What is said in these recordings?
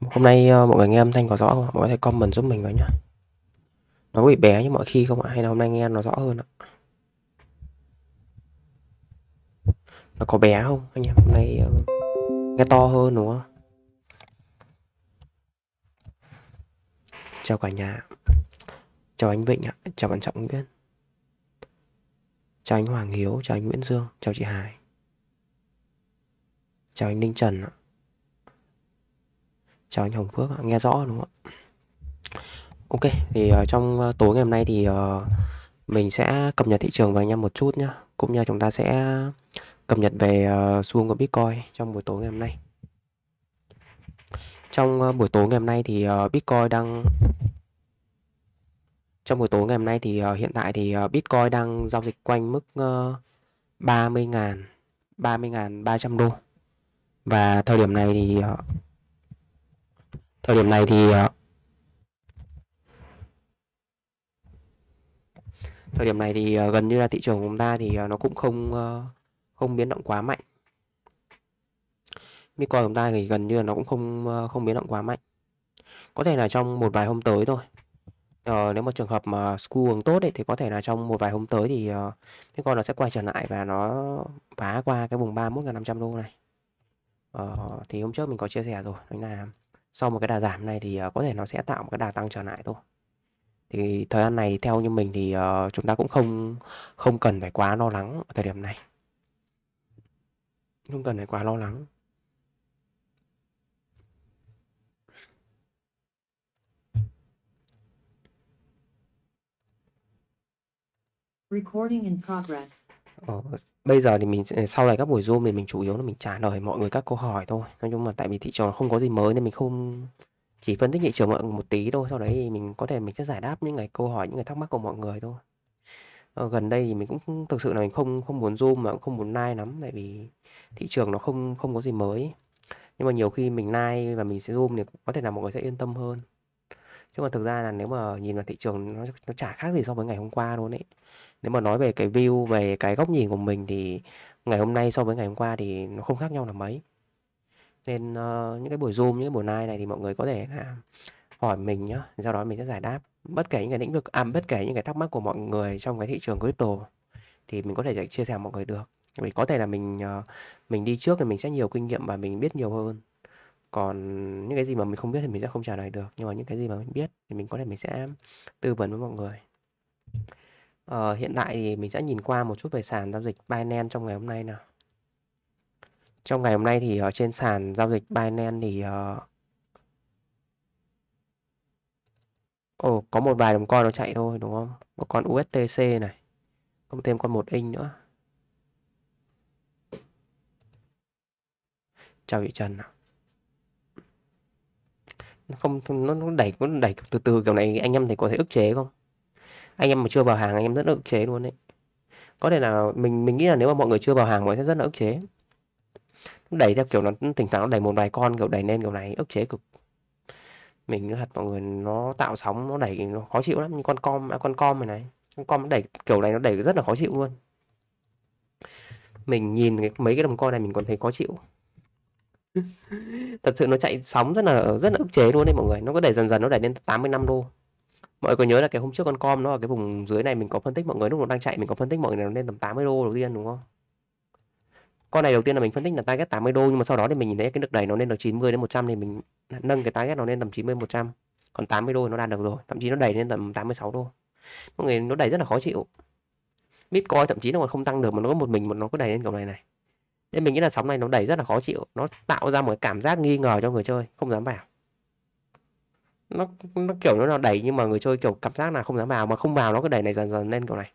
hôm nay ờ, mọi người nghe âm thanh có rõ không mọi người thể comment giúp mình với nhá nó có bị bé như mọi khi không ạ hay là hôm nay nghe nó rõ hơn ạ nó có bé không anh em hôm nay ờ, nghe to hơn đúng không chào cả nhà chào anh vịnh ạ chào bạn trọng nguyễn chào anh hoàng hiếu chào anh nguyễn dương chào chị hải chào anh ninh trần ạ chào anh Hồng Phước nghe rõ đúng không ạ Ok thì uh, trong ờ, tối ngày hôm nay thì uh, mình sẽ cập nhật thị trường với anh em một chút nhé cũng như chúng ta sẽ cập nhật về uh, xu hướng của Bitcoin trong buổi tối ngày hôm nay trong uh, buổi tối ngày hôm nay thì uh, Bitcoin đang trong buổi tối ngày hôm nay thì uh, hiện tại thì uh, Bitcoin đang giao dịch quanh mức uh, 30.000 30.300 đô và thời điểm này thì uh, thời điểm này thì ờ, thời điểm này thì ờ, gần như là thị trường của chúng ta thì ờ, nó cũng không không biến động quá mạnh Bitcoin của chúng ta thì gần như là nó cũng không không biến động quá mạnh có thể là trong một vài hôm tới thôi ờ, nếu một trường hợp mà sku hướng tốt ấy, thì có thể là trong một vài hôm tới thì uh, Bitcoin nó sẽ quay trở lại và nó phá qua cái vùng 31.500 đô này ờ, thì hôm trước mình có chia sẻ rồi đấy là sau một cái đà giảm này thì ờ, có thể nó sẽ tạo một cái đà tăng trở lại thôi thì thời gian này theo như mình thì ờ, chúng ta cũng không không cần phải quá lo lắng ở thời điểm này không cần phải quá lo lắng Recording in progress. Ờ, bây giờ thì mình sau này các buổi Zoom thì mình chủ yếu là mình trả lời mọi người các câu hỏi thôi. Nói chung là tại vì thị trường không có gì mới nên mình không chỉ phân tích thị trường mọi một tí thôi, sau đấy thì mình có thể mình sẽ giải đáp những cái câu hỏi, những cái thắc mắc của mọi người thôi. Ờ, gần đây thì mình cũng thực sự là mình không không muốn Zoom mà cũng không muốn live lắm tại vì thị trường nó không không có gì mới. Nhưng mà nhiều khi mình live và mình sẽ Zoom thì có thể là mọi người sẽ yên tâm hơn chứ còn thực ra là nếu mà nhìn vào thị trường nó nó chả khác gì so với ngày hôm qua luôn ấy nếu mà nói về cái view về cái góc nhìn của mình thì ngày hôm nay so với ngày hôm qua thì nó không khác nhau là mấy nên uh, những cái buổi zoom những cái buổi live này thì mọi người có thể là hỏi mình nhá sau đó mình sẽ giải đáp bất kể những cái lĩnh vực à bất kể những cái thắc mắc của mọi người trong cái thị trường crypto thì mình có thể chia sẻ mọi người được vì có thể là mình ờ, mình đi trước thì mình sẽ nhiều kinh nghiệm và mình biết nhiều hơn còn những cái gì mà mình không biết thì mình sẽ không trả lời được, nhưng mà những cái gì mà mình biết thì mình có thể mình sẽ tư vấn với mọi người. Ờ, hiện tại thì mình sẽ nhìn qua một chút về sàn giao dịch Binance trong ngày hôm nay nào. Trong ngày hôm nay thì ở ờ, trên sàn giao dịch Binance thì uh... Ồ, có một vài đồng coin nó chạy thôi đúng không? Có con USTC này. Không thêm con một inch nữa. Chào chị Trần nào không nó, nó đẩy nó đẩy từ từ kiểu này anh em thì có thể ức chế không anh em mà chưa vào hàng anh em rất là ức chế luôn đấy có thể là mình mình nghĩ là nếu mà mọi người chưa vào hàng mọi người sẽ rất là ức chế đẩy theo kiểu nó thỉnh thoảng nó đẩy một vài con kiểu đẩy lên kiểu này ức chế cực mình thật mọi người nó tạo sóng nó đẩy nó khó chịu lắm như con com à, con com này này con com nó đẩy kiểu này nó đẩy rất là khó chịu luôn mình nhìn cái, mấy cái đồng con này mình còn thấy khó chịu thật sự nó chạy sóng rất là rất là ức chế luôn đấy mọi người nó có đẩy dần dần nó đẩy lên 85 đô mọi người có nhớ là cái hôm trước con com nó ở cái vùng dưới này mình có phân tích mọi người lúc nó đang chạy mình có phân tích mọi người nó lên tầm 80 đô đầu tiên đúng không con này đầu tiên là mình phân tích là target 80 đô nhưng mà sau đó thì mình nhìn thấy cái nước đẩy nó lên được 90 đến 100 thì mình nâng cái target nó lên tầm 90 100 còn 80 đô nó đạt được rồi thậm chí nó đẩy lên tầm 86 đô mọi người nó đẩy rất là khó chịu Bitcoin thậm chí nó còn không tăng được mà nó có một mình mà nó cứ đẩy lên kiểu này này nên mình nghĩ là sóng này nó đẩy rất là khó chịu nó tạo ra một cái cảm giác nghi ngờ cho người chơi không dám vào nó nó kiểu nó là đẩy nhưng mà người chơi kiểu cảm giác là không dám vào mà không vào nó cứ đẩy này dần dần lên kiểu này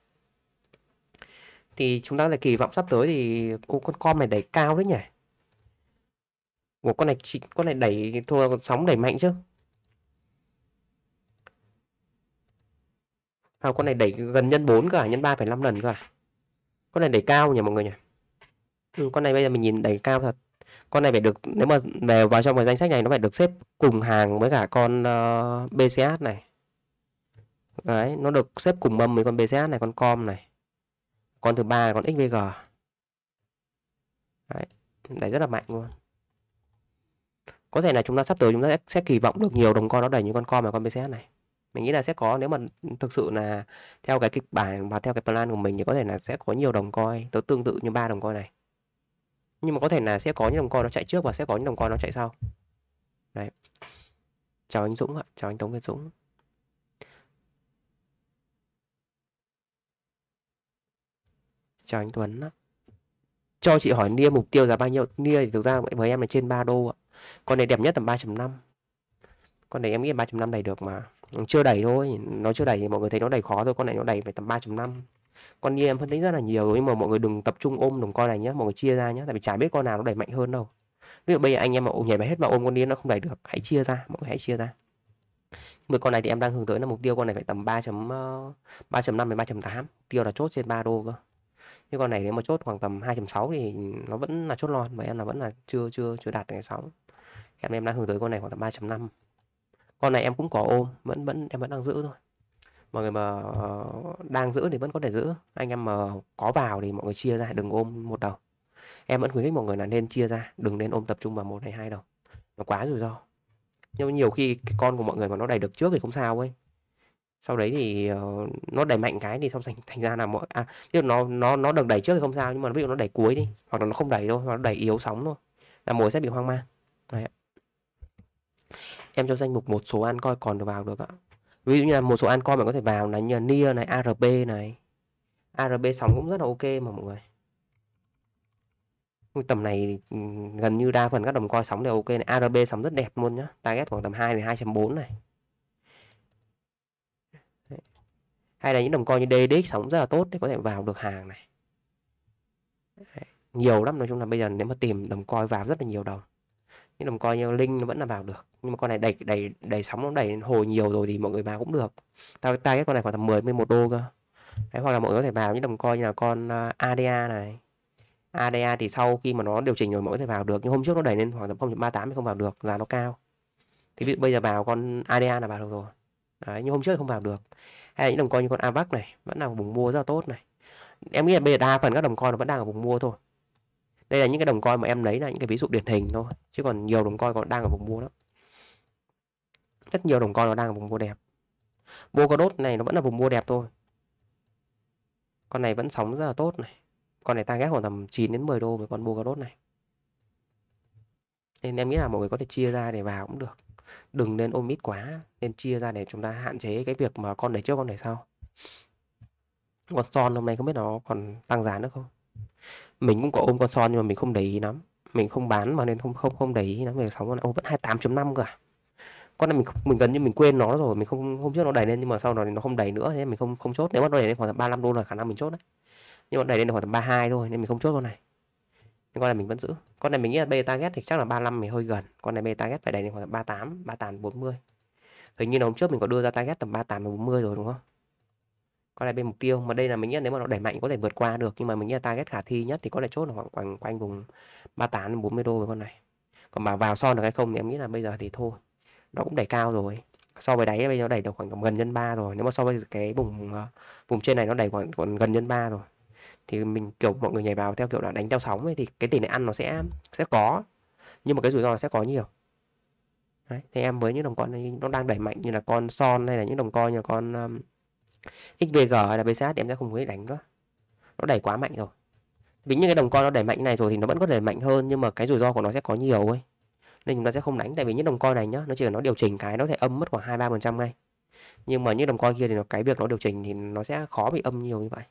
thì chúng ta lại kỳ vọng sắp tới thì ô con com này đẩy cao đấy nhỉ một con này chỉ con này đẩy thua sóng đẩy mạnh chứ à, con này đẩy gần nhân 4 à, nhân 3,5 lần cơ à? con này đẩy cao nhỉ mọi người nhỉ Ừ, con này bây giờ mình nhìn đẩy cao thật. Con này phải được nếu mà về vào trong cái danh sách này nó phải được xếp cùng hàng với cả con uh, ờ, BCH này. Đấy, nó được xếp cùng mâm với con BCH này, con com này. Con thứ ba là con XVG. Đấy, đẩy rất là mạnh luôn. Có thể là chúng ta sắp tới chúng ta sẽ, kỳ vọng được nhiều đồng con nó đẩy như con com và con BCH này mình nghĩ là sẽ có nếu mà thực sự là theo cái kịch bản và theo cái plan của mình thì có thể là sẽ có nhiều đồng coi tới tương tự như ba đồng coi này nhưng mà có thể là sẽ có những đồng coin nó chạy trước và sẽ có những đồng coin nó chạy sau đấy chào anh Dũng ạ chào anh Tống Việt Dũng chào anh Tuấn ạ cho chị hỏi nia mục tiêu giá bao nhiêu nia thì thực ra với em là trên 3 đô ạ con này đẹp nhất tầm 3.5 con này em nghĩ 3.5 đầy được mà chưa đầy thôi nó chưa đầy thì mọi người thấy nó đầy khó thôi con này nó đầy phải tầm 3.5 con em phân tích rất là nhiều rồi nhưng mà mọi người đừng tập trung ôm đồng coi này nhé mọi người chia ra nhé tại vì chả biết con nào nó đẩy mạnh hơn đâu ví dụ bây giờ anh em mà nhảy bài hết mà ôm con điên nó không đẩy được hãy chia ra mọi người hãy chia ra nhưng mà con này thì em đang hướng tới là mục tiêu con này phải tầm 3 chấm 3.5 ờ, đến 3.8 tiêu là chốt trên 3 đô cơ nhưng con này nếu mà chốt khoảng tầm 2.6 thì nó vẫn là chốt lon mà em là vẫn là chưa chưa chưa đạt cái 6 em em đang hướng tới con này khoảng tầm 3 năm con này em cũng có ôm vẫn vẫn em vẫn đang giữ thôi mọi người mà ờ, đang giữ thì vẫn có thể giữ anh em mà có vào thì mọi người chia ra đừng ôm một đầu em vẫn khuyến khích mọi người là nên chia ra đừng nên ôm tập trung vào một hay hai đầu nó quá rủi ro nhưng mà nhiều khi cái con của mọi người mà nó đầy được trước thì không sao ấy sau đấy thì ờ, nó đẩy mạnh cái thì xong thành thành ra là mọi à ví dụ nó nó nó được đẩy trước thì không sao nhưng mà ví dụ nó đẩy cuối đi hoặc là nó không đẩy đâu hoặc nó đẩy yếu sóng thôi là mồi sẽ bị hoang mang đấy. em cho danh mục một số ăn coi còn được vào được ạ ví dụ như là một số altcoin mình có thể vào là như là near này arb này arb sóng cũng rất là ok mà mọi người tầm này gần như đa phần các đồng coin sóng đều ok này arb sóng rất đẹp luôn nhá target khoảng tầm 2 đến 2.4 này Đấy. hay là những đồng coin như ddx sóng rất là tốt để có thể vào được hàng này nhiều lắm nói chung là bây giờ nếu mà tìm đồng coin vào rất là nhiều đồng nhưng đồng coi như linh nó vẫn là vào được nhưng mà con này đẩy đẩy đẩy sóng nó đẩy hồ nhiều rồi thì mọi người vào cũng được tao tay cái con này khoảng tầm 10 11 đô cơ đấy hoặc là mọi người có thể vào những đồng coi như là con à, ADA này ADA thì sau khi mà nó điều chỉnh rồi mọi người có thể vào được nhưng hôm trước nó đẩy lên khoảng tầm 0.38 thì không vào được giá nó cao thì bây giờ vào con ADA là vào được rồi đấy nhưng hôm trước không vào được hay là những đồng coi như con AVAC này vẫn là vùng mua rất là tốt này em nghĩ là bây giờ đa phần các đồng coi nó vẫn đang ở vùng mua thôi đây là những cái đồng coi mà em lấy là những cái ví dụ điển hình thôi chứ còn nhiều đồng coi còn đang ở vùng mua đó rất nhiều đồng coi nó đang ở vùng mua đẹp đốt này nó vẫn là vùng mua đẹp thôi con này vẫn sóng rất là tốt này con này ghét khoảng tầm 9 đến 10 đô với con đốt này nên em nghĩ là mọi người có thể chia ra để vào cũng được đừng nên ôm ít quá nên chia ra để chúng ta hạn chế cái việc mà con đẩy trước con đẩy sau còn son hôm nay không biết nó còn tăng giá nữa không mình cũng có ôm con son nhưng mà mình không để ý lắm mình không bán mà nên không không không để ý lắm về sóng con ô vẫn 28.5 cơ à con này mình mình gần như mình quên nó rồi mình không hôm trước nó đẩy lên nhưng mà sau đó nó không đẩy nữa thế mình không không chốt nếu mà nó đẩy lên khoảng 35 đô là khả năng mình chốt đấy nhưng mà đẩy lên khoảng 32 thôi nên mình không chốt con này nhưng con này mình vẫn giữ con này mình nghĩ là beta target thì chắc là 35 mình hơi gần con này beta target phải đẩy lên khoảng 38 38 40 hình như là hôm trước mình có đưa ra target tầm 38 40 rồi đúng không có lẽ bên mục tiêu mà đây là mình nghĩ nếu mà nó đẩy mạnh có thể vượt qua được nhưng mà mình nghĩ là target khả thi nhất thì có thể chốt là khoảng quanh quanh vùng 38 40 đô với con này còn mà vào son được hay không thì em nghĩ là bây giờ thì thôi nó cũng đẩy cao rồi so với đáy bây giờ đẩy được khoảng gần nhân 3 rồi nếu mà so với cái vùng ờ, vùng trên này nó đẩy khoảng, khoảng gần nhân 3 rồi thì mình kiểu mọi người nhảy vào theo kiểu là đánh theo sóng ấy, thì cái tỷ lệ ăn nó sẽ sẽ có nhưng mà cái rủi ro sẽ có nhiều Đấy, thì em với những đồng con này nó đang đẩy mạnh như là con son hay là những đồng coi như là con um, xvg hay là bsh thì em sẽ không muốn đánh nữa nó đẩy quá mạnh rồi vì những cái đồng coin nó đẩy mạnh này rồi thì nó vẫn có thể mạnh hơn nhưng mà cái rủi ro của nó sẽ có nhiều ấy nên chúng ta sẽ không đánh tại vì những đồng coin này nhá nó chỉ là nó điều chỉnh cái nó thể âm mất khoảng hai ba phần trăm ngay nhưng mà những đồng coin kia thì nó cái việc nó điều chỉnh thì nó sẽ khó bị âm nhiều như vậy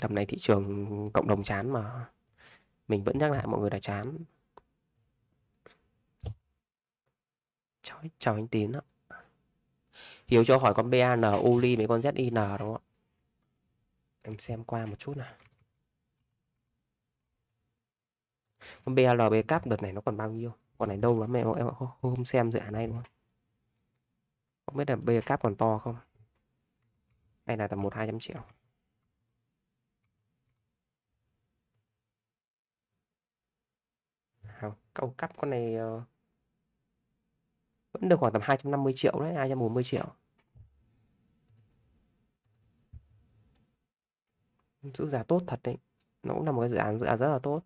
tầm này thị trường cộng đồng chán mà mình vẫn nhắc lại mọi người là chán chào, chào anh tín ạ hiếu cho hỏi con ban uli với con zin đúng không ạ em xem qua một chút nào con BLB cap đợt này nó còn bao nhiêu còn này đâu lắm em em không, xem dự án này đúng không biết là BLB cap còn to không hay là tầm một hai trăm triệu Câu cắt con này uh, vẫn được khoảng tầm 250 triệu đấy, 240 triệu. dự giá tốt thật đấy. Nó cũng là một cái dự án dự án rất là tốt.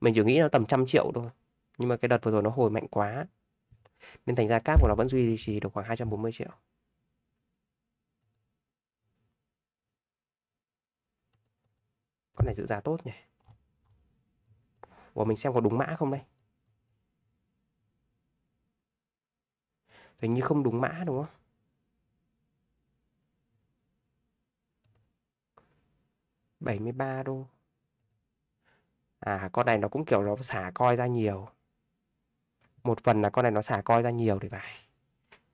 Mình chỉ nghĩ nó tầm trăm triệu thôi. Nhưng mà cái đợt vừa rồi nó hồi mạnh quá. Nên thành ra cáp của nó vẫn duy trì được khoảng 240 triệu. Con này giữ giá tốt nhỉ. Ủa mình xem có đúng mã không đây hình như không đúng mã đúng không bảy mươi ba đô à con này nó cũng kiểu nó xả coi ra nhiều một phần là con này nó xả coi ra nhiều thì phải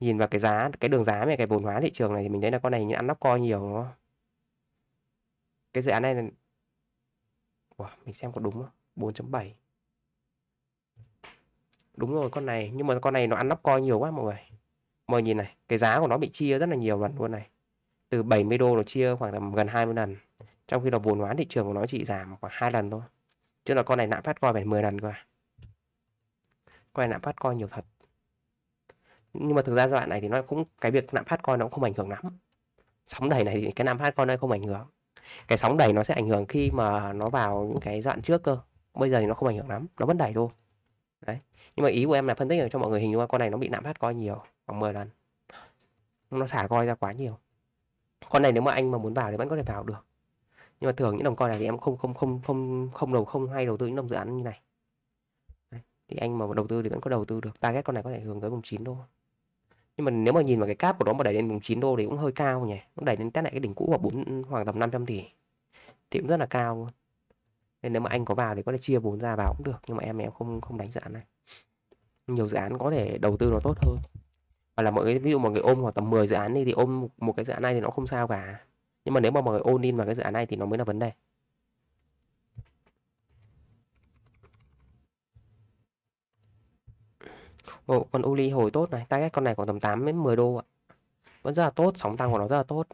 nhìn vào cái giá cái đường giá về cái vốn hóa thị trường này thì mình thấy là con này ăn nắp coi nhiều đúng không cái dự án này là... Ủa, mình xem có đúng không 4.7 đúng rồi con này nhưng mà con này nó ăn nắp coi nhiều quá mọi người mọi nhìn này cái giá của nó bị chia rất là nhiều lần luôn này từ 70 đô nó chia khoảng tầm gần 20 lần trong khi đó vốn hóa thị trường của nó chỉ giảm khoảng hai lần thôi chứ là con này lạm phát coi phải 10 lần cơ à con này lạm phát coi nhiều thật nhưng mà thực ra giai đoạn này thì nó cũng cái việc lạm phát coi nó cũng không ảnh hưởng lắm sóng đẩy này thì cái lạm phát coi nó không ảnh hưởng cái sóng đẩy nó sẽ ảnh hưởng khi mà nó vào những cái đoạn trước cơ bây giờ thì nó không ảnh hưởng lắm nó vẫn đẩy thôi đấy nhưng mà ý của em là phân tích cho mọi người hình dung con này nó bị lạm phát coi nhiều khoảng 10 lần nó xả coi ra quá nhiều con này nếu mà anh mà muốn vào thì vẫn có thể vào được nhưng mà thường những đồng coi này thì em không không không không không đầu không hay đầu tư những đồng dự án như này Đấy. thì anh mà đầu tư thì vẫn có đầu tư được target con này có thể hướng tới vùng 9 đô nhưng mà nếu mà nhìn vào cái cáp của nó mà đẩy lên vùng 9 đô thì cũng hơi cao nhỉ nó đẩy lên test lại cái đỉnh cũ khoảng bốn khoảng tầm 500 tỷ thì cũng rất là cao luôn nên nếu mà anh có vào thì có thể chia vốn ra vào cũng được nhưng mà em em không không đánh dự án này nhiều dự án có thể đầu tư nó tốt hơn và là mọi người ví dụ mọi người ôm khoảng tầm 10 dự án đi thì ôm một cái dự án này thì nó không sao cả nhưng mà nếu mà mọi người ôn in vào cái dự án này thì nó mới là vấn đề Ồ, con Uli hồi tốt này, target con này khoảng tầm 8 đến 10 đô ạ. Vẫn rất là tốt, sóng tăng của nó rất là tốt.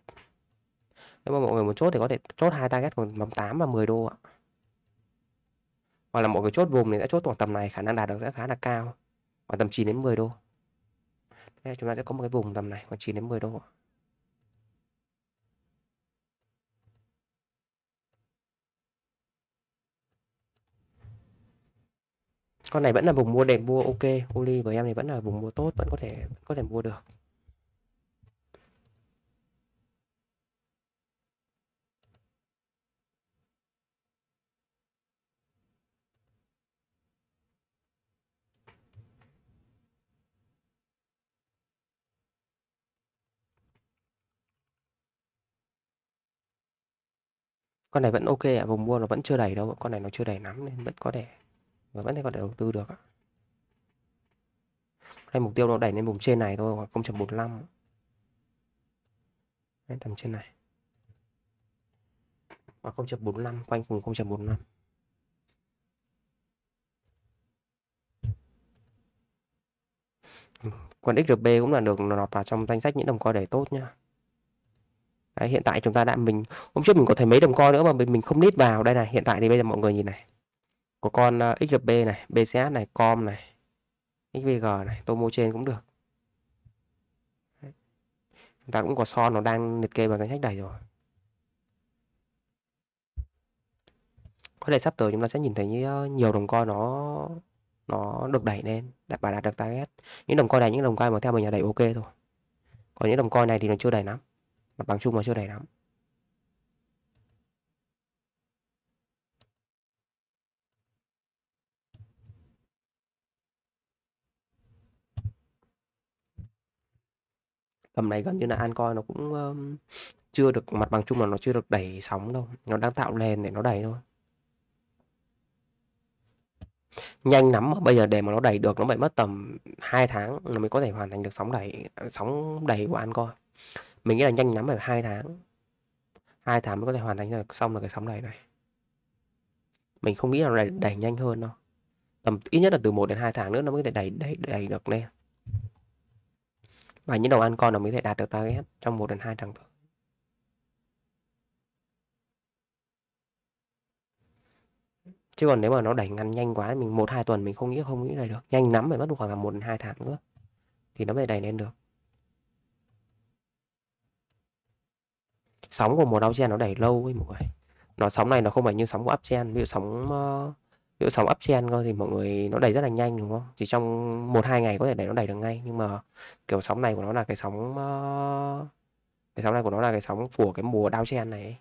Nếu mà mọi người muốn chốt thì có thể chốt hai target khoảng tầm 8 và 10 đô ạ. Hoặc là mọi người chốt vùng thì sẽ chốt khoảng tầm này, khả năng đạt được sẽ khá là cao. Khoảng tầm 9 đến 10 đô. Thế chúng ta sẽ có một cái vùng tầm này khoảng 9 đến 10 độ. Con này vẫn là vùng mua đẹp, mua ok, Oli với em thì vẫn là vùng mua tốt, vẫn có thể vẫn có thể mua được. Con này vẫn ok ạ, à, vùng mua nó vẫn chưa đầy đâu, con này nó chưa đầy lắm nên vẫn có thể vẫn có thể đầu tư được ạ. Đây mục tiêu nó đẩy lên vùng trên này thôi, khoảng 0.45. Đấy, tầm trên này. Và 0.45 quanh vùng 0.45. Còn XRP cũng là được nó vào trong danh sách những đồng coi để tốt nha. Đấy, hiện tại chúng ta đã mình hôm trước mình có thấy mấy đồng coin nữa mà mình mình không nít vào đây này hiện tại thì bây giờ mọi người nhìn này có con uh, ờ, XRP này BCS này com này XVG này tôi trên cũng được Đấy. chúng ta cũng có son nó đang liệt kê vào danh sách đầy rồi có thể sắp tới chúng ta sẽ nhìn thấy ờ, nhiều đồng coin nó nó được đẩy lên đạt và đạt được target những đồng coin này những đồng coin mà theo mình là đẩy ok thôi còn những đồng coin này thì nó chưa đẩy lắm mặt bằng chung mà chưa đầy lắm tầm này gần như là Ancoin nó cũng um, chưa được mặt bằng chung là nó chưa được đẩy sóng đâu nó đang tạo lên để nó đẩy thôi nhanh lắm bây giờ để mà nó đẩy được nó phải mất tầm 2 tháng nó mới có thể hoàn thành được sóng đẩy sóng đẩy của Ancoin mình nghĩ là nhanh lắm phải hai tháng hai tháng mới có thể hoàn thành được xong được cái sóng này này mình không nghĩ là đẩy, đẩy nhanh hơn đâu tầm ít nhất là từ 1 đến 2 tháng nữa nó mới có thể đẩy đẩy đẩy được lên và những đầu ăn con nó mới có thể đạt được target trong 1 đến 2 tháng tới chứ còn nếu mà nó đẩy ngăn nhanh quá mình một hai tuần mình không nghĩ không nghĩ này được nhanh lắm phải mất khoảng là một đến hai tháng nữa thì nó mới đẩy lên được sóng của một downtrend nó đẩy lâu ấy mọi người nó sóng này nó không phải như sóng của uptrend ví dụ sóng uh, ví dụ sóng uptrend thôi thì mọi người nó đẩy rất là nhanh đúng không chỉ trong một hai ngày có thể đẩy nó đẩy được ngay nhưng mà kiểu sóng này của nó là cái sóng ờ, cái sóng này của nó là cái sóng của cái mùa downtrend này ấy.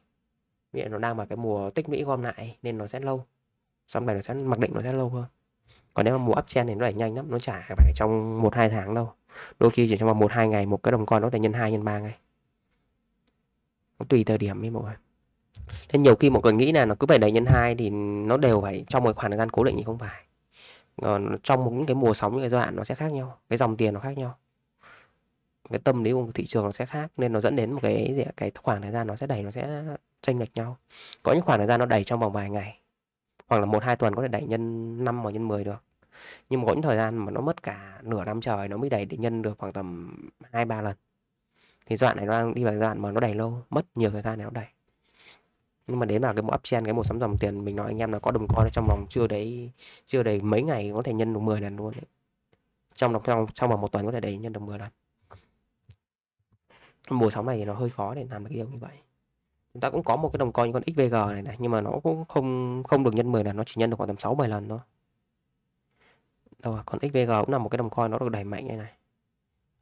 Nghĩa nó đang vào cái mùa tích lũy gom lại nên nó sẽ lâu sóng này nó sẽ mặc định nó sẽ lâu hơn còn nếu mà mùa uptrend thì nó đẩy nhanh lắm nó chả phải trong một hai tháng đâu đôi khi chỉ trong vòng một hai ngày một cái đồng con nó có thể nhân hai nhân ba ngay nó tùy thời điểm ấy mọi người nên nhiều khi mọi người nghĩ là nó cứ phải đầy nhân hai thì nó đều phải trong một khoảng thời gian cố định thì không phải còn trong những cái mùa sóng những cái giai đoạn nó sẽ khác nhau cái dòng tiền nó khác nhau cái tâm lý của thị trường nó sẽ khác nên nó dẫn đến một cái gì cái khoảng thời gian nó sẽ đẩy nó sẽ chênh lệch nhau có những khoảng thời gian nó đẩy trong vòng vài ngày hoặc là một hai tuần có thể đẩy nhân 5 hoặc nhân 10 được nhưng mà có những thời gian mà nó mất cả nửa năm trời nó mới đẩy để nhân được khoảng tầm hai ba lần thì đoạn này nó đang đi vào đoạn mà nó đẩy lâu mất nhiều thời gian để nó đẩy nhưng mà đến vào cái mẫu uptrend cái màu sắm dòng tiền mình nói anh em là có đồng coin trong vòng chưa đấy chưa đầy mấy ngày có thể nhân được 10 lần luôn đấy. trong vòng trong trong vòng một tuần có thể đẩy nhân được 10 lần mùa sóng này thì nó hơi khó để làm được cái điều như vậy chúng ta cũng có một cái đồng coin như con xvg này này nhưng mà nó cũng không không được nhân 10 lần nó chỉ nhân được khoảng tầm sáu 10 lần thôi đâu à, còn xvg cũng là một cái đồng coin nó được đẩy mạnh như này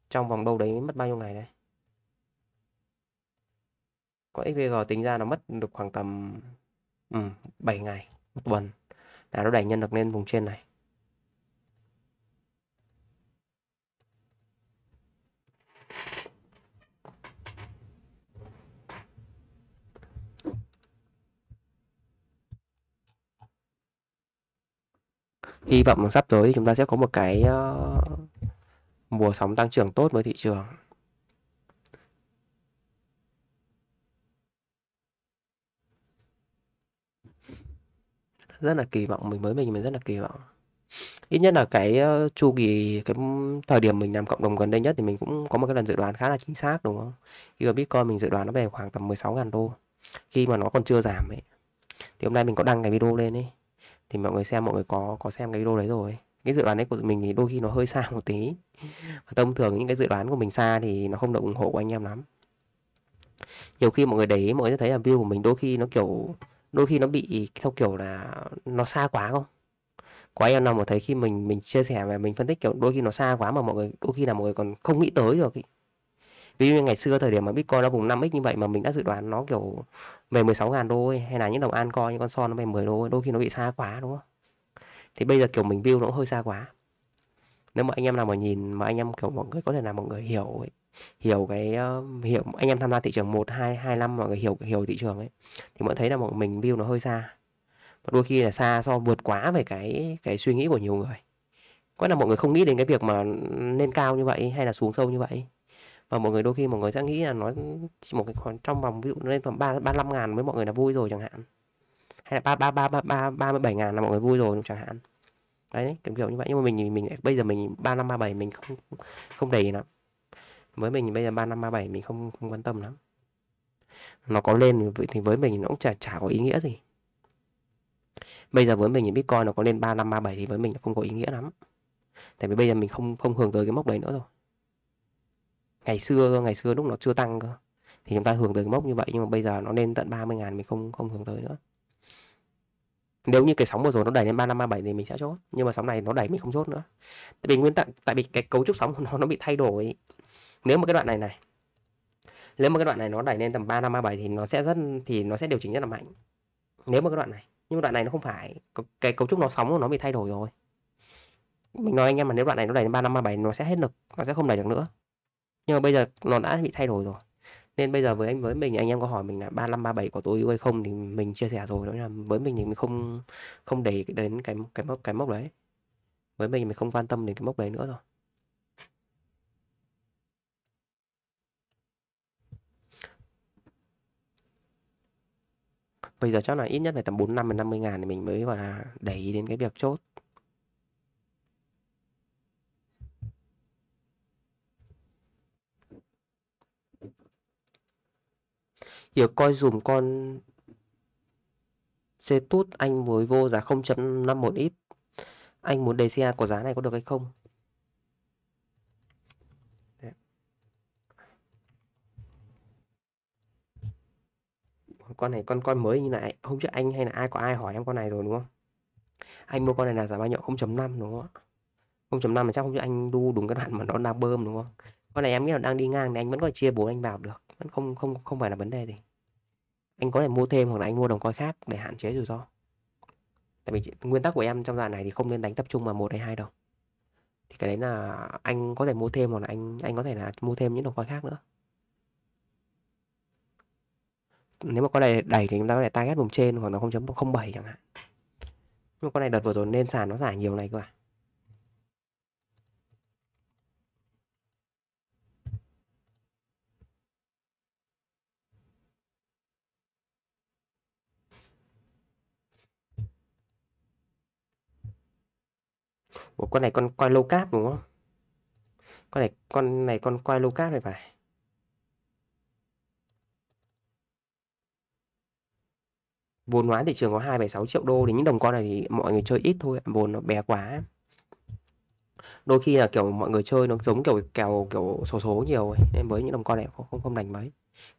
trong vòng đâu đấy mất bao nhiêu ngày đây có xpg tính ra nó mất được khoảng tầm ừ, 7 ngày một tuần là nó đẩy nhân được lên vùng trên này hy vọng sắp tới chúng ta sẽ có một cái uh, mùa sóng tăng trưởng tốt với thị trường rất là kỳ vọng mình mới mình mình rất là kỳ vọng ít nhất là cái chu kỳ cái thời điểm mình làm cộng đồng gần đây nhất thì mình cũng có một cái lần dự đoán khá là chính xác đúng không khi mà bitcoin mình dự đoán nó về khoảng tầm 16.000 đô khi mà nó còn chưa giảm ấy thì hôm nay mình có đăng cái video lên ấy thì mọi người xem mọi người có có xem cái video đấy rồi cái dự đoán đấy của mình thì đôi khi nó hơi xa một tí và thông thường những cái dự đoán của mình xa thì nó không được ủng hộ của anh em lắm nhiều khi mọi người để ý mọi người sẽ thấy là view của mình đôi khi nó kiểu đôi khi nó bị theo kiểu là nó xa quá không có em nào mà thấy khi mình mình chia sẻ và mình phân tích kiểu đôi khi nó xa quá mà mọi người đôi khi là mọi người còn không nghĩ tới được ý. ví dụ như ngày xưa thời điểm mà bitcoin nó vùng 5x như vậy mà mình đã dự đoán nó kiểu về 16 ngàn đô ấy, hay là những đồng an coi như con son nó về 10 đô ấy, đôi khi nó bị xa quá đúng không thì bây giờ kiểu mình view nó cũng hơi xa quá nếu mà anh em nào mà nhìn mà anh em kiểu mọi người có thể là mọi người hiểu ấy, hiểu cái uh, hiểu anh em tham gia thị trường 1 2 2 năm mọi người hiểu hiểu thị trường ấy thì mọi người thấy là bọn mình view nó hơi xa và đôi khi là xa so vượt quá về cái cái suy nghĩ của nhiều người có là mọi người không nghĩ đến cái việc mà lên cao như vậy hay là xuống sâu như vậy và mọi người đôi khi mọi người sẽ nghĩ là nó chỉ một cái khoảng trong vòng ví dụ nó lên tầm ba ba năm ngàn với mọi người là vui rồi chẳng hạn hay là ba ba ba ba ba ba mươi bảy ngàn là mọi người vui rồi chẳng hạn đấy kiểu kiểu như vậy nhưng mà mình mình bây giờ mình ba năm ba bảy mình không không đầy lắm với mình bây giờ ba năm ba bảy mình không không quan tâm lắm nó có lên thì với mình nó cũng chả chả có ý nghĩa gì bây giờ với mình thì bitcoin nó có lên ba năm ba bảy thì với mình nó không có ý nghĩa lắm tại vì bây giờ mình không không hưởng tới cái mốc đấy nữa rồi ngày xưa ngày xưa lúc nó chưa tăng cơ thì chúng ta hưởng tới cái mốc như vậy nhưng mà bây giờ nó lên tận 30 ngàn mình không không hưởng tới nữa nếu như cái sóng vừa rồi nó đẩy lên 3537 thì mình sẽ chốt nhưng mà sóng này nó đẩy mình không chốt nữa tại vì nguyên tắc tại vì cái cấu trúc sóng nó nó bị thay đổi nếu mà cái đoạn này này nếu mà cái đoạn này nó đẩy lên tầm 35 37 thì nó sẽ rất thì nó sẽ điều chỉnh rất là mạnh nếu mà cái đoạn này nhưng mà đoạn này nó không phải cái cấu trúc nó sóng nó bị thay đổi rồi mình nói anh em mà nếu đoạn này nó đẩy lên 35 37 nó sẽ hết lực nó sẽ không đẩy được nữa nhưng mà bây giờ nó đã bị thay đổi rồi nên bây giờ với anh với mình anh em có hỏi mình là 35 37 có tối ưu hay không thì mình chia sẻ rồi đó là với mình thì mình không không để đến cái cái mốc cái mốc đấy với mình mình không quan tâm đến cái mốc đấy nữa rồi Bây giờ chắc là ít nhất phải tầm 45 năm 50 ngàn thì mình mới gọi là để ý đến cái việc chốt. Hiểu coi dùm con C tút anh mới vô giá 0.51 ít. Anh muốn đề CA của giá này có được hay không? con này con coi mới như này hôm trước anh hay là ai có ai hỏi em con này rồi đúng không anh mua con này là giá bao nhiêu 0.5 đúng không ạ 0.5 là chắc không cho anh đu đúng cái đoạn mà nó đang bơm đúng không con này em nghĩ là đang đi ngang thì anh vẫn có thể chia bố anh vào được vẫn không không không phải là vấn đề gì anh có thể mua thêm hoặc là anh mua đồng coi khác để hạn chế rủi ro tại vì nguyên tắc của em trong đoạn này thì không nên đánh tập trung vào một hay hai đồng thì cái đấy là anh có thể mua thêm hoặc là anh anh có thể là mua thêm những đồng coi khác nữa nếu mà con này đẩy thì chúng ta có thể target vùng trên khoảng tầm 0.07 chẳng hạn nhưng mà con này đợt vừa rồi nên sàn nó giảm nhiều này cơ à Ủa con này con quay low cap đúng không? Con này con này con quay low cap này phải. vốn hóa thị trường có 2,6 triệu đô thì những đồng con này thì mọi người chơi ít thôi vốn nó bé quá đôi khi là kiểu mọi người chơi nó giống kiểu kèo kiểu số số nhiều ấy. nên với những đồng con này không không, không đánh mấy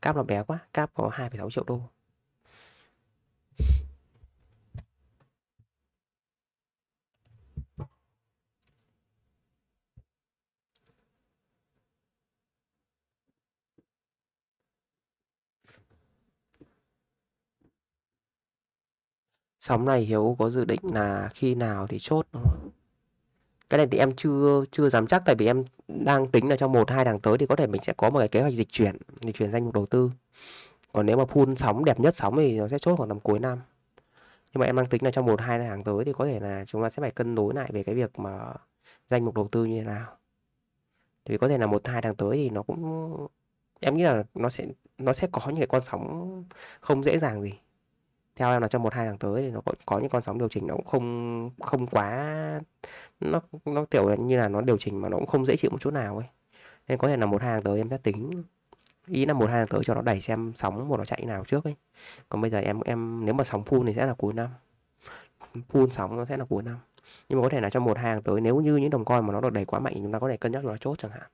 cáp nó bé quá cáp có 2,6 triệu đô Sóng này Hiếu có dự định là khi nào thì chốt đúng không? Cái này thì em chưa chưa dám chắc tại vì em đang tính là trong một hai tháng tới thì có thể mình sẽ có một cái kế hoạch dịch chuyển, dịch chuyển danh mục đầu tư. Còn nếu mà phun sóng đẹp nhất sóng thì nó sẽ chốt khoảng tầm cuối năm. Nhưng mà em đang tính là trong một hai tháng tới thì có thể là chúng ta sẽ phải cân đối lại về cái việc mà danh mục đầu tư như thế nào. Thì có thể là một hai tháng tới thì nó cũng em nghĩ là nó sẽ nó sẽ có những cái con sóng không dễ dàng gì theo em là trong một hai tháng tới thì nó có, có những con sóng điều chỉnh nó cũng không không quá nó nó kiểu như là nó điều chỉnh mà nó cũng không dễ chịu một chút nào ấy nên có thể là một hai tháng tới em sẽ tính ý là một hai tháng tới cho nó đẩy xem sóng của nó chạy nào trước ấy còn bây giờ em em nếu mà sóng full thì sẽ là cuối năm full sóng nó sẽ là cuối năm nhưng mà có thể là trong một hai tháng tới nếu như những đồng coin mà nó được đẩy quá mạnh thì chúng ta có thể cân nhắc là chốt chẳng hạn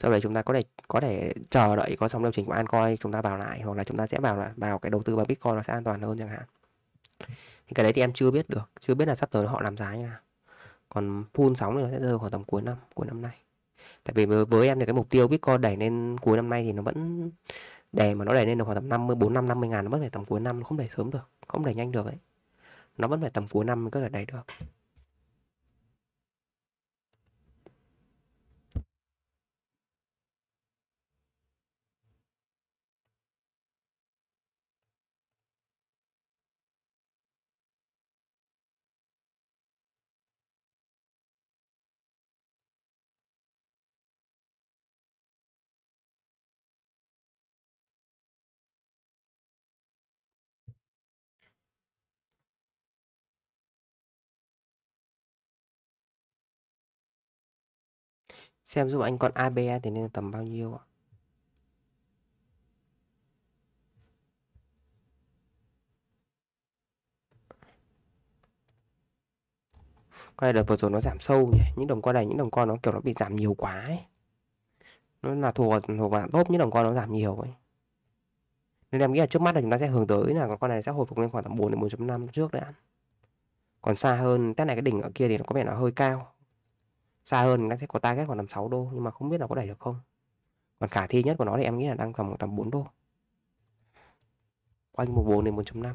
sau đấy chúng ta có thể có thể chờ đợi có xong điều chỉnh của altcoin chúng ta vào lại hoặc là chúng ta sẽ vào là vào cái đầu tư vào bitcoin nó sẽ an toàn hơn chẳng hạn thì cái đấy thì em chưa biết được chưa biết là sắp tới họ làm giá như nào còn phun sóng thì nó sẽ rơi khoảng tầm cuối năm cuối năm nay tại vì với, với em thì cái mục tiêu bitcoin đẩy lên cuối năm nay thì nó vẫn đè mà nó đẩy lên được khoảng tầm 50 bốn năm 50 ngàn nó vẫn phải tầm cuối năm nó không đẩy sớm được không đẩy nhanh được ấy nó vẫn phải tầm cuối năm mới có thể đẩy được Xem giúp anh con ABE thì nên tầm bao nhiêu ạ? Quay đợt vừa rồi nó giảm sâu nhỉ. Những đồng coin này, những đồng coin nó kiểu nó bị giảm nhiều quá ấy. Nó là thuộc thuộc vào tốt những đồng coin nó giảm nhiều ấy. Nên em nghĩ là trước mắt là chúng ta sẽ hướng tới là con này sẽ hồi phục lên khoảng tầm 4 đến 4.5 trước đấy ạ. Còn xa hơn, test này cái đỉnh ở kia thì nó có vẻ nó hơi cao xa hơn nó sẽ có target khoảng tầm 6 đô nhưng mà không biết là có đẩy được không còn khả thi nhất của nó thì em nghĩ là đang tầm tầm 4 đô quanh 1.4 đến 4.5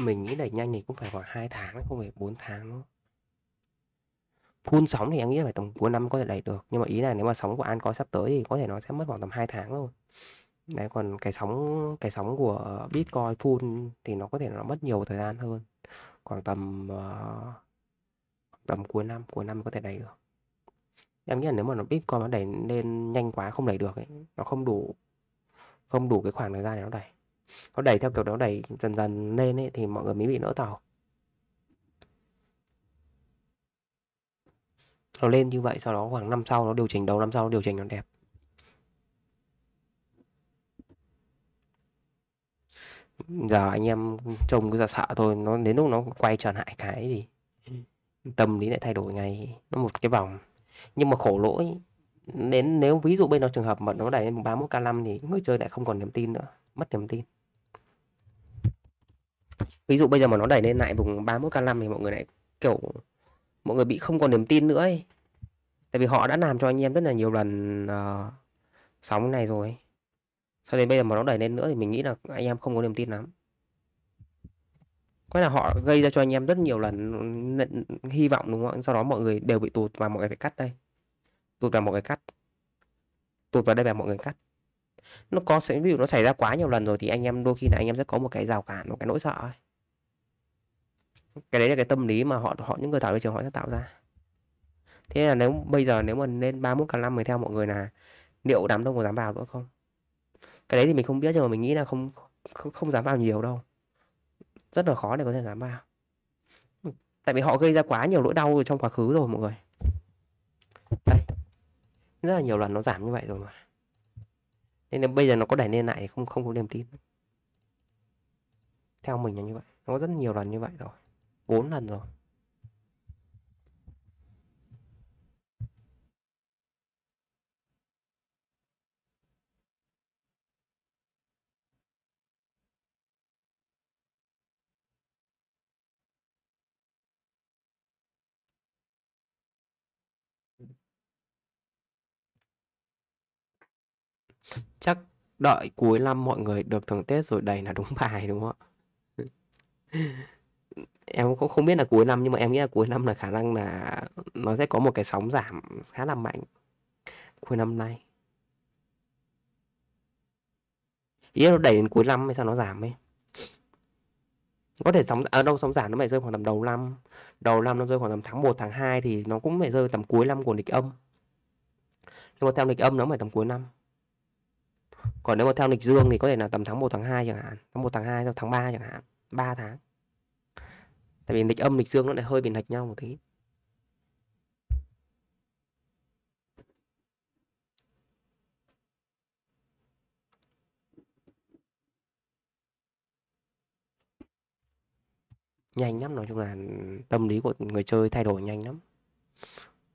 mình nghĩ đẩy nhanh thì cũng phải khoảng 2 tháng không phải 4 tháng nữa phun sóng thì em nghĩ là phải tầm cuối năm có thể đẩy được nhưng mà ý là nếu mà sóng của an có sắp tới thì có thể nó sẽ mất khoảng tầm 2 tháng thôi đấy còn cái sóng cái sóng của bitcoin full thì nó có thể nó mất nhiều thời gian hơn khoảng tầm uh, tầm cuối năm cuối năm có thể đẩy được em nghĩ là nếu mà nó bitcoin nó đẩy lên nhanh quá không đẩy được ấy, nó không đủ không đủ cái khoảng thời gian để nó đẩy nó đẩy theo kiểu nó đẩy dần dần lên ấy, thì mọi người mới bị nỡ tàu nó lên như vậy sau đó khoảng năm sau nó điều chỉnh đầu năm sau nó điều chỉnh nó đẹp giờ anh em trông cứ ra sợ thôi nó đến lúc nó quay trở lại cái gì tâm lý lại thay đổi ngay nó một cái vòng nhưng mà khổ lỗi đến nếu ví dụ bên nó trường hợp mà nó đẩy lên 31 k năm thì người chơi lại không còn niềm tin nữa mất niềm tin ví dụ bây giờ mà nó đẩy lên lại vùng 31 K5 thì mọi người lại kiểu mọi người bị không còn niềm tin nữa ấy. Tại vì họ đã làm cho anh em rất là nhiều lần uh, sóng này rồi. Sau đến bây giờ mà nó đẩy lên nữa thì mình nghĩ là anh em không có niềm tin lắm. Quay là họ gây ra cho anh em rất nhiều lần hy vọng đúng không? Sau đó mọi người đều bị tụt và mọi người phải cắt đây. Tụt vào mọi người cắt. Tụt vào đây và mọi người cắt. Nó có ví dụ nó xảy ra quá nhiều lần rồi thì anh em đôi khi là anh em sẽ có một cái rào cản, một cái nỗi sợ ấy cái đấy là cái tâm lý mà họ họ những người tạo ra trường họ sẽ tạo ra thế là nếu bây giờ nếu mà lên 31 cả năm mình theo mọi người là liệu đám đông có dám vào nữa không cái đấy thì mình không biết nhưng mà mình nghĩ là không không, không dám vào nhiều đâu rất là khó để có thể dám vào tại vì họ gây ra quá nhiều nỗi đau trong quá khứ rồi mọi người đây rất là nhiều lần nó giảm như vậy rồi mà nên là bây giờ nó có đẩy lên lại thì không không có niềm tin theo mình là như vậy nó rất nhiều lần như vậy rồi 4 lần rồi chắc đợi cuối năm mọi người được thưởng Tết rồi đầy là đúng bài đúng không ạ? em cũng không biết là cuối năm nhưng mà em nghĩ là cuối năm là khả năng là nó sẽ có một cái sóng giảm khá là mạnh cuối năm nay ý là nó đẩy đến cuối năm hay sao nó giảm ấy có thể sóng ở à, đâu sóng giảm nó phải rơi khoảng tầm đầu năm đầu năm nó rơi khoảng tầm tháng 1, tháng 2 thì nó cũng phải rơi tầm cuối năm của lịch âm nhưng mà theo lịch âm nó phải tầm cuối năm còn nếu mà theo lịch dương thì có thể là tầm tháng 1, tháng 2 chẳng hạn tháng 1, tháng 2, tháng 3 chẳng hạn 3 tháng tại vì lịch âm lịch dương nó lại hơi bị lệch nhau một tí nhanh lắm nói chung là tâm lý của người chơi thay đổi nhanh lắm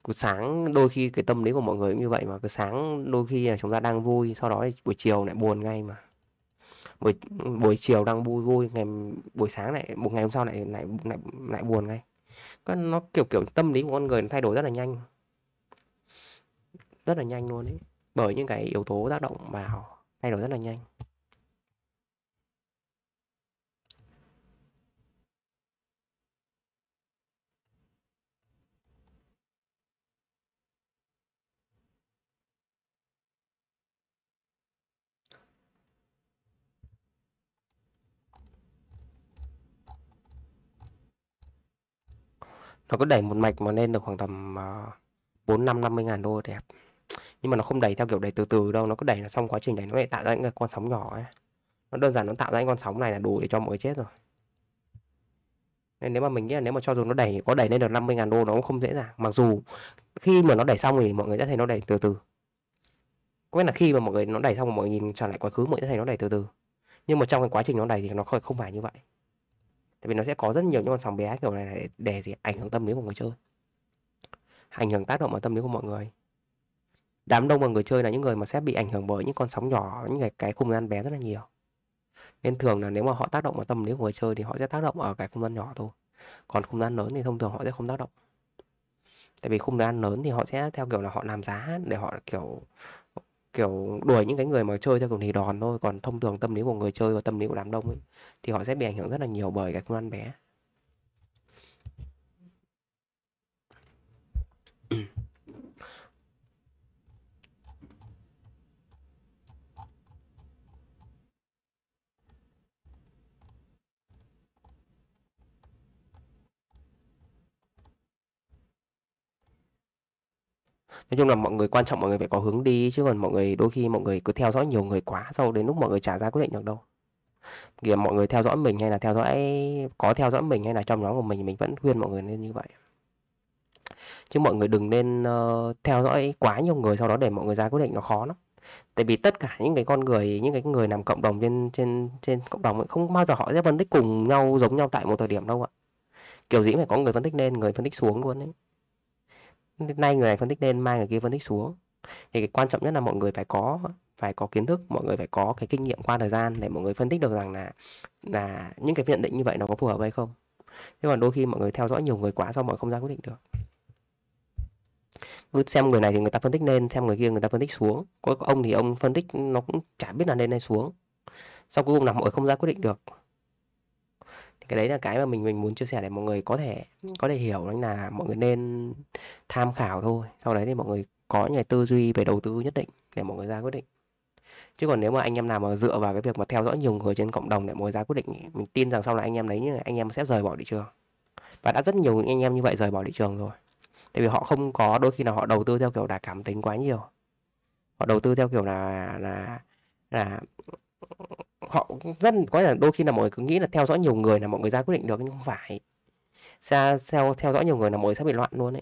cứ sáng đôi khi cái tâm lý của mọi người cũng như vậy mà cứ sáng đôi khi là chúng ta đang vui sau đó buổi chiều lại buồn ngay mà buổi buổi chiều đang vui vui ngày buổi sáng lại một ngày hôm sau lại lại lại lại buồn ngay có nó kiểu kiểu tâm lý của con người thay đổi rất là nhanh rất là nhanh luôn ấy bởi những cái yếu tố tác động vào thay đổi rất là nhanh nó có đẩy một mạch mà lên được khoảng tầm ờ, bốn năm năm mươi ngàn đô đẹp nhưng mà nó không đẩy theo kiểu đẩy từ từ đâu nó cứ đẩy là xong quá trình đẩy nó lại tạo ra những con sóng nhỏ ấy nó đơn giản nó tạo ra những con sóng này là đủ để cho mọi người chết rồi nên nếu mà mình nghĩ là nếu mà cho dù nó đẩy có đẩy lên được 50 ngàn đô nó cũng không dễ dàng mặc dù khi mà nó đẩy xong thì mọi người sẽ thấy nó đẩy từ từ có nghĩa là khi mà mọi người nó đẩy xong mọi người nhìn trở lại quá khứ mọi người sẽ thấy nó đẩy từ từ nhưng mà trong cái quá trình nó đẩy thì nó không phải như vậy tại vì nó sẽ có rất nhiều những con sóng bé kiểu này, để, để gì ảnh hưởng tâm lý của người chơi ảnh hưởng tác động vào tâm lý của mọi người đám đông mà người chơi là những người mà sẽ bị ảnh hưởng bởi những con sóng nhỏ những cái, cái không gian bé rất là nhiều nên thường là nếu mà họ tác động vào tâm lý của người chơi thì họ sẽ tác động ở cái không gian nhỏ thôi còn không gian lớn thì thông thường họ sẽ không tác động tại vì không gian lớn thì họ sẽ theo kiểu là họ làm giá để họ kiểu kiểu đuổi những cái người mà chơi theo kiểu thì đòn thôi còn thông thường tâm lý của người chơi và tâm lý của đám đông ấy thì họ sẽ bị ảnh hưởng rất là nhiều bởi cái không ăn bé nói chung là mọi người quan trọng mọi người phải có hướng đi chứ còn mọi người đôi khi mọi người cứ theo dõi nhiều người quá sau đến lúc mọi người trả ra quyết định được đâu kìa mọi người theo dõi mình hay là theo dõi có theo dõi mình hay là trong nhóm của mình mình vẫn khuyên mọi người nên như vậy chứ mọi người đừng nên uh, theo dõi quá nhiều người sau đó để mọi người ra quyết định nó khó lắm tại vì tất cả những cái con người những cái người làm cộng đồng trên trên trên cộng đồng ấy không bao giờ họ sẽ phân tích cùng nhau giống nhau tại một thời điểm đâu ạ kiểu gì phải có người phân tích lên người phân tích xuống luôn đấy nay người này phân tích lên mai người kia phân tích xuống thì cái quan trọng nhất là mọi người phải có phải có kiến thức mọi người phải có cái kinh nghiệm qua thời gian để mọi người phân tích được rằng là là những cái nhận định như vậy nó có phù hợp hay không thế còn đôi khi mọi người theo dõi nhiều người quá sao mọi người không ra quyết định được cứ xem người này thì người ta phân tích lên xem người kia người ta phân tích xuống có ông thì ông phân tích nó cũng chả biết là lên hay xuống sau cuối cùng là mọi người không ra quyết định được cái đấy là cái mà mình mình muốn chia sẻ để mọi người có thể có thể hiểu đấy là mọi người nên tham khảo thôi sau đấy thì mọi người có những cái tư duy về đầu tư nhất định để mọi người ra quyết định chứ còn nếu mà anh em nào mà dựa vào cái việc mà theo dõi nhiều người trên cộng đồng để mọi người ra quyết định mình tin rằng sau này anh em đấy như anh em sẽ rời bỏ thị trường và đã rất nhiều anh em như vậy rời bỏ thị trường rồi tại vì họ không có đôi khi nào họ đầu tư theo kiểu đã cảm tính quá nhiều họ đầu tư theo kiểu là là là họ rất có là đôi khi là mọi người cứ nghĩ là theo dõi nhiều người là mọi người ra quyết định được nhưng không phải ra theo theo dõi nhiều người là mọi người sẽ bị loạn luôn đấy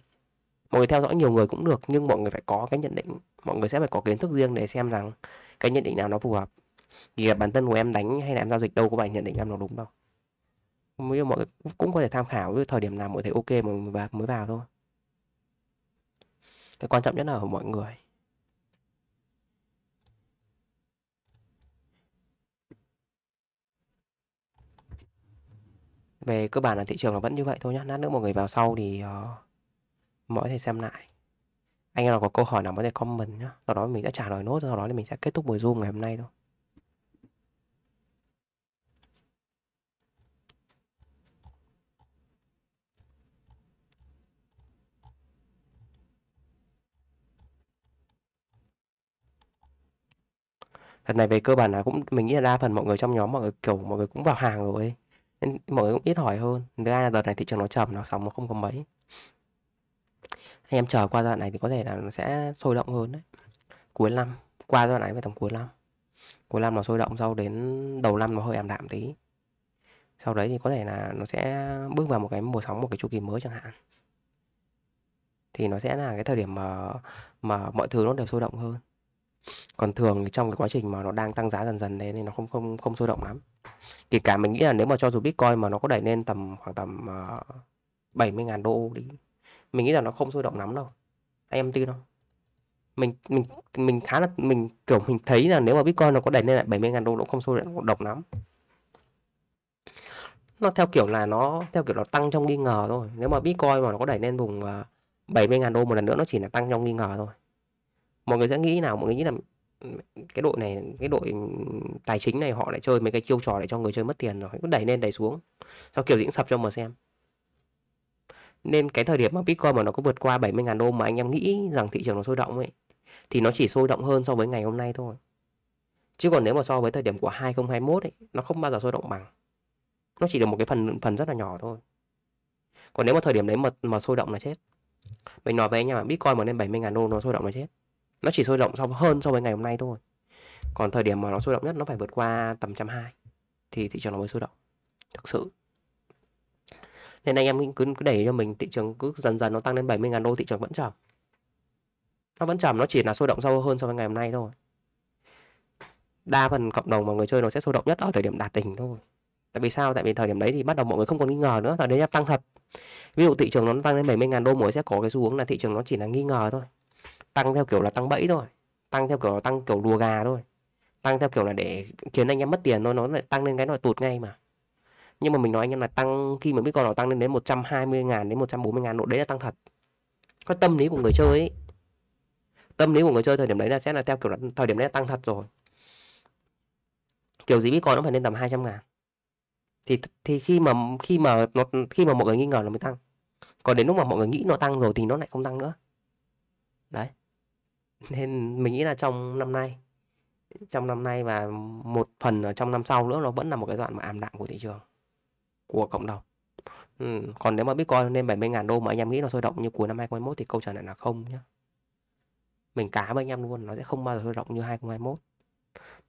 mọi người theo dõi nhiều người cũng được nhưng mọi người phải có cái nhận định mọi người sẽ phải có kiến thức riêng để xem rằng cái nhận định nào nó phù hợp vì bản thân của em đánh hay là em giao dịch đâu có phải nhận định em nó đúng đâu mới mọi người cũng có thể tham khảo với thời điểm nào mọi thấy ok mà mới vào thôi cái quan trọng nhất là ở mọi người về cơ bản là thị trường là vẫn như vậy thôi nhá lát nữa mọi người vào sau thì uh, mọi thể xem lại anh em nào có câu hỏi nào có thể comment nhá sau đó mình sẽ trả lời nốt sau đó thì mình sẽ kết thúc buổi zoom ngày hôm nay thôi lần này về cơ bản là cũng mình nghĩ là đa phần mọi người trong nhóm mọi người kiểu mọi người cũng vào hàng rồi ấy nên mọi người cũng ít hỏi hơn thứ hai là đợt này thị trường nó trầm nó sóng nó không có mấy anh em chờ qua giai đoạn này thì có thể là nó sẽ sôi động hơn đấy cuối năm qua giai đoạn này về tầm cuối năm cuối năm nó sôi động sau đến đầu năm nó hơi ảm đạm tí sau đấy thì có thể là nó sẽ bước vào một cái mùa sóng một cái chu kỳ mới chẳng hạn thì nó sẽ là cái thời điểm mà mà mọi thứ nó đều sôi động hơn còn thường thì trong cái quá trình mà nó đang tăng giá dần dần đấy thì nó không không không sôi động lắm kể cả mình nghĩ là nếu mà cho dù bitcoin mà nó có đẩy lên tầm khoảng tầm ờ, bảy mươi ngàn đô đi mình nghĩ là nó không sôi động lắm đâu anh em tin không mình mình mình khá là mình kiểu mình thấy là nếu mà bitcoin nó có đẩy lên lại mươi ngàn đô nó không sôi động động lắm nó theo kiểu là nó theo kiểu nó tăng trong nghi ngờ thôi nếu mà bitcoin mà nó có đẩy lên vùng uh, ờ, 70.000 đô một lần nữa nó chỉ là tăng trong nghi ngờ thôi mọi người sẽ nghĩ nào mọi người nghĩ là cái đội này cái đội tài chính này họ lại chơi mấy cái chiêu trò để cho người chơi mất tiền rồi cứ đẩy lên đẩy xuống sau kiểu gì cũng sập cho mà xem nên cái thời điểm mà Bitcoin mà nó có vượt qua 70.000 đô mà anh em nghĩ rằng thị trường nó sôi động ấy thì nó chỉ sôi động hơn so với ngày hôm nay thôi chứ còn nếu mà so với thời điểm của 2021 ấy nó không bao giờ sôi động bằng nó chỉ được một cái phần phần rất là nhỏ thôi còn nếu mà thời điểm đấy mà mà sôi động là chết mình nói với anh em là Bitcoin mà lên 70.000 đô nó sôi động là chết nó chỉ sôi động so với hơn so với ngày hôm nay thôi còn thời điểm mà nó sôi động nhất nó phải vượt qua tầm trăm hai thì thị trường nó mới sôi động thực sự nên anh em cứ, cứ để cho mình thị trường cứ dần dần nó tăng lên 70 ngàn đô thị trường vẫn chậm nó vẫn chậm nó chỉ là sôi động sâu hơn so với ngày hôm nay thôi đa phần cộng đồng mà người chơi nó sẽ sôi động nhất ở thời điểm đạt đỉnh thôi tại vì sao tại vì thời điểm đấy thì bắt đầu mọi người không còn nghi ngờ nữa rồi đấy là tăng thật ví dụ thị trường nó tăng lên 70 ngàn đô mới sẽ có cái xu hướng là thị trường nó chỉ là nghi ngờ thôi tăng theo kiểu là tăng bẫy thôi tăng theo kiểu là tăng kiểu lùa gà thôi tăng theo kiểu là để khiến anh em mất tiền thôi nó lại tăng lên cái loại tụt ngay mà nhưng mà mình nói anh em là tăng khi mà bitcoin nó tăng lên đến 120 ngàn đến 140 ngàn độ đấy là tăng thật có tâm lý của người chơi ấy tâm lý của người chơi thời điểm đấy là sẽ là theo kiểu là thời điểm đấy là tăng thật rồi kiểu gì bitcoin nó phải lên tầm 200 ngàn thì thì khi mà khi mà nó khi mà mọi người nghi ngờ là mới tăng còn đến lúc mà mọi người nghĩ nó tăng rồi thì nó lại không tăng nữa đấy nên mình nghĩ là trong năm nay trong năm nay và một phần ở trong năm sau nữa nó vẫn là một cái đoạn mà ảm đạm của thị trường của cộng đồng ừ. còn nếu mà Bitcoin lên 70.000 đô mà anh em nghĩ nó sôi động như cuối năm 2021 thì câu trả lời là không nhá mình cá với anh em luôn nó sẽ không bao giờ sôi động như 2021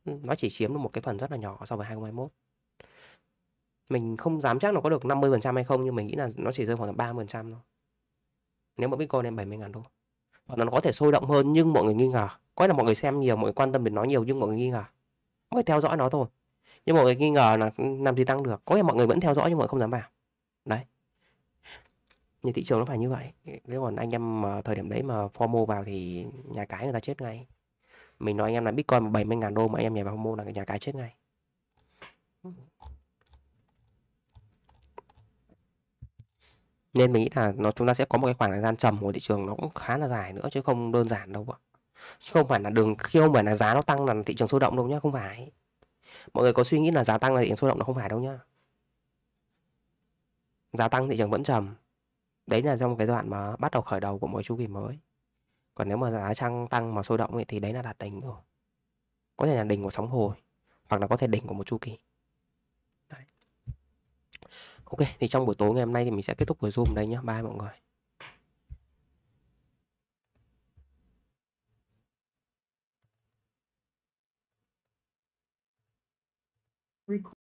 ừ, nó chỉ chiếm được một cái phần rất là nhỏ so với 2021 mình không dám chắc nó có được 50% hay không nhưng mình nghĩ là nó chỉ rơi khoảng 3% thôi nếu mà Bitcoin lên 70.000 đô nó có thể sôi động hơn nhưng mọi người nghi ngờ có là mọi người xem nhiều mọi người quan tâm đến nó nhiều nhưng mọi người nghi ngờ mọi người theo dõi nó thôi nhưng mọi người nghi ngờ là làm gì tăng được có thể mọi người vẫn theo dõi nhưng mọi người không dám vào đấy như thị trường nó phải như vậy nếu còn anh em mà thời điểm đấy mà FOMO vào thì nhà cái người ta chết ngay mình nói anh em là bitcoin 70 ngàn đô mà anh em nhảy vào FOMO là nhà cái chết ngay nên mình nghĩ là nó chúng ta sẽ có một cái khoảng thời gian trầm của thị trường nó cũng khá là dài nữa chứ không đơn giản đâu ạ chứ không phải là đường khi không phải là giá nó tăng là thị trường sôi động đâu nhá không phải mọi người có suy nghĩ là giá tăng là thị trường sôi động nó không phải đâu nhá giá tăng thị trường vẫn trầm đấy là trong cái giai đoạn mà bắt đầu khởi đầu của một chu kỳ mới còn nếu mà giá trăng tăng mà sôi động thì đấy là đạt đỉnh rồi có thể là đỉnh của sóng hồi hoặc là có thể đỉnh của một chu kỳ Ok, thì trong buổi tối ngày hôm nay thì mình sẽ kết thúc buổi Zoom đây nhé. Bye mọi người. Record.